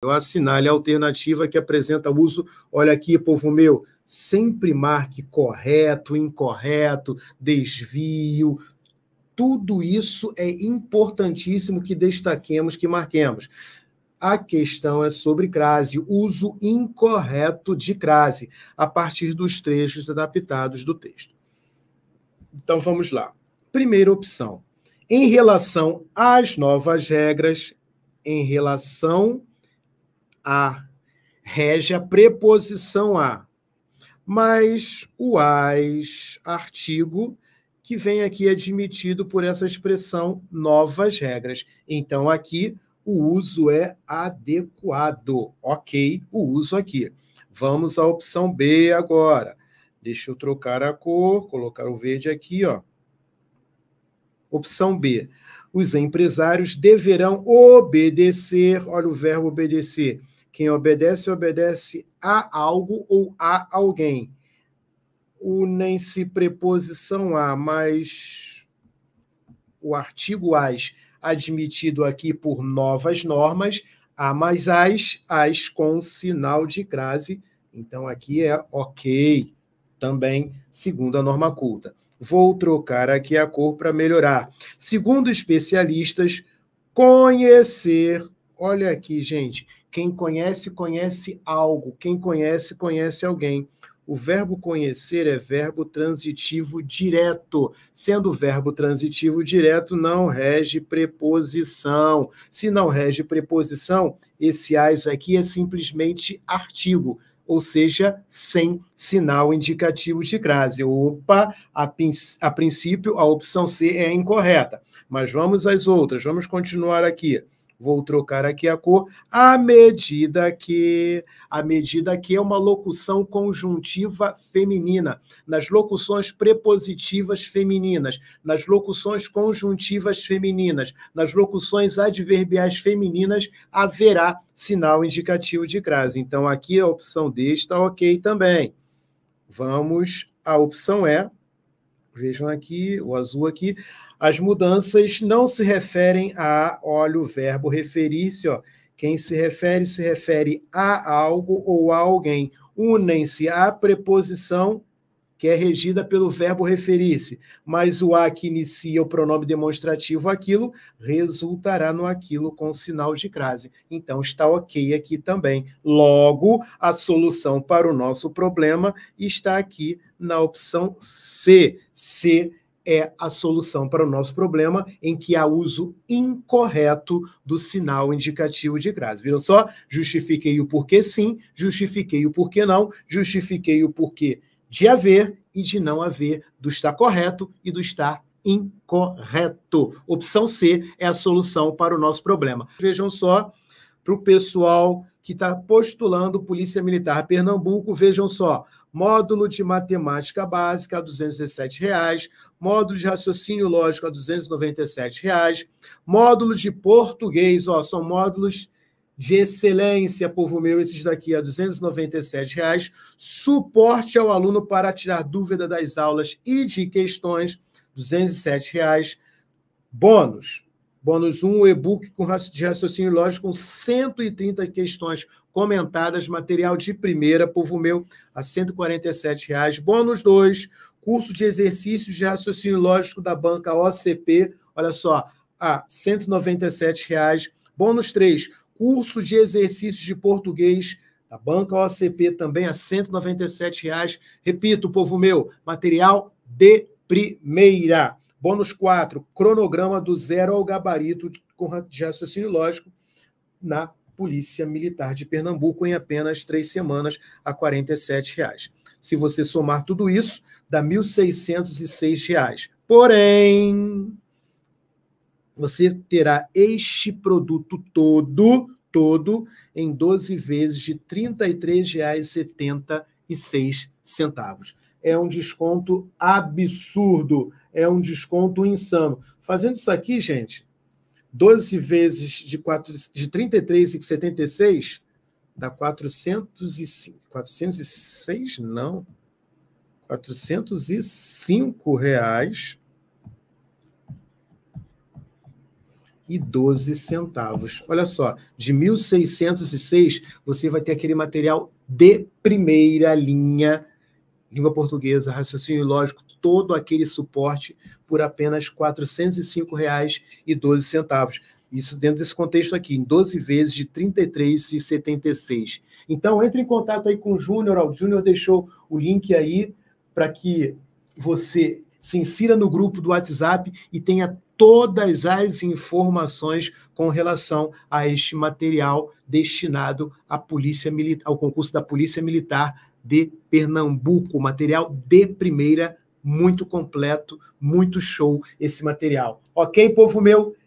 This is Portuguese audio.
Eu assinale é a alternativa que apresenta uso, olha aqui, povo meu, sempre marque correto, incorreto, desvio, tudo isso é importantíssimo que destaquemos, que marquemos. A questão é sobre crase, uso incorreto de crase, a partir dos trechos adaptados do texto. Então vamos lá. Primeira opção. Em relação às novas regras, em relação a rege a preposição a, mas o as, artigo, que vem aqui admitido por essa expressão novas regras. Então, aqui o uso é adequado. Ok, o uso aqui. Vamos à opção B agora. Deixa eu trocar a cor, colocar o verde aqui, ó. Opção B. Os empresários deverão obedecer, olha o verbo obedecer, quem obedece, obedece a algo ou a alguém. O nem-se preposição a, mas o artigo as, admitido aqui por novas normas, a mais as, as com sinal de crase. Então aqui é ok, também segundo a norma culta. Vou trocar aqui a cor para melhorar. Segundo especialistas, conhecer Olha aqui, gente. Quem conhece, conhece algo. Quem conhece, conhece alguém. O verbo conhecer é verbo transitivo direto. Sendo verbo transitivo direto, não rege preposição. Se não rege preposição, esse as aqui é simplesmente artigo, ou seja, sem sinal indicativo de crase. Opa, a, a princípio a opção C é incorreta. Mas vamos às outras, vamos continuar aqui vou trocar aqui a cor, à medida que à medida que é uma locução conjuntiva feminina, nas locuções prepositivas femininas, nas locuções conjuntivas femininas, nas locuções adverbiais femininas haverá sinal indicativo de crase. Então aqui a opção D está OK também. Vamos a opção E, Vejam aqui, o azul aqui. As mudanças não se referem a, olha o verbo referir-se, ó. Quem se refere, se refere a algo ou a alguém. Unem-se à preposição que é regida pelo verbo referir-se, mas o a que inicia o pronome demonstrativo aquilo resultará no aquilo com sinal de crase. Então está ok aqui também. Logo, a solução para o nosso problema está aqui na opção C. C é a solução para o nosso problema em que há uso incorreto do sinal indicativo de crase. Viram só? Justifiquei o porquê sim, justifiquei o porquê não, justifiquei o porquê de haver e de não haver, do estar correto e do estar incorreto. Opção C é a solução para o nosso problema. Vejam só para o pessoal que está postulando Polícia Militar Pernambuco, vejam só. Módulo de matemática básica a R$ 217, reais, módulo de raciocínio lógico a R$ 297, reais, módulo de português, ó, são módulos de excelência, povo meu, esses daqui a R$ 297, reais, suporte ao aluno para tirar dúvida das aulas e de questões, R$ 207, reais, bônus. Bônus 1, um, e-book de raciocínio lógico com 130 questões comentadas, material de primeira, povo meu, a R$ 147. Reais. Bônus 2, curso de exercícios de raciocínio lógico da banca OCP, olha só, a R$ 197. Reais. Bônus 3, curso de exercícios de português da Banca OCP também a R$ 197,00. Repito, povo meu, material de primeira. Bônus 4, cronograma do zero ao gabarito de raciocínio lógico na Polícia Militar de Pernambuco em apenas três semanas a R$ 47,00. Se você somar tudo isso, dá R$ 1.606. Porém, você terá este produto todo, todo, em 12 vezes de R$ 33,76. É um desconto absurdo, é um desconto insano. Fazendo isso aqui, gente, 12 vezes de, 4, de 33,76 dá R$ 405, 406 não, 405 reais e 12 centavos. Olha só, de 1606 você vai ter aquele material de primeira linha, língua portuguesa, raciocínio lógico, todo aquele suporte por apenas R$ 405,12. Isso dentro desse contexto aqui, em 12 vezes de R$ 33,76. Então, entre em contato aí com o Júnior. O Júnior deixou o link aí para que você se insira no grupo do WhatsApp e tenha todas as informações com relação a este material destinado à polícia militar, ao concurso da Polícia Militar de Pernambuco, material de primeira, muito completo, muito show esse material. OK, povo meu?